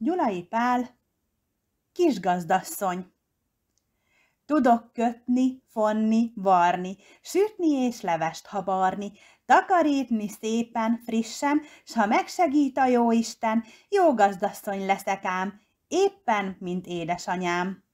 Gyulai Pál, kisgazdasszony. Tudok kötni, fonni, varni, sütni és levest habarni, takarítni szépen, frissen, s ha megsegít a jó Isten, jó gazdasszony leszek ám, éppen, mint édesanyám.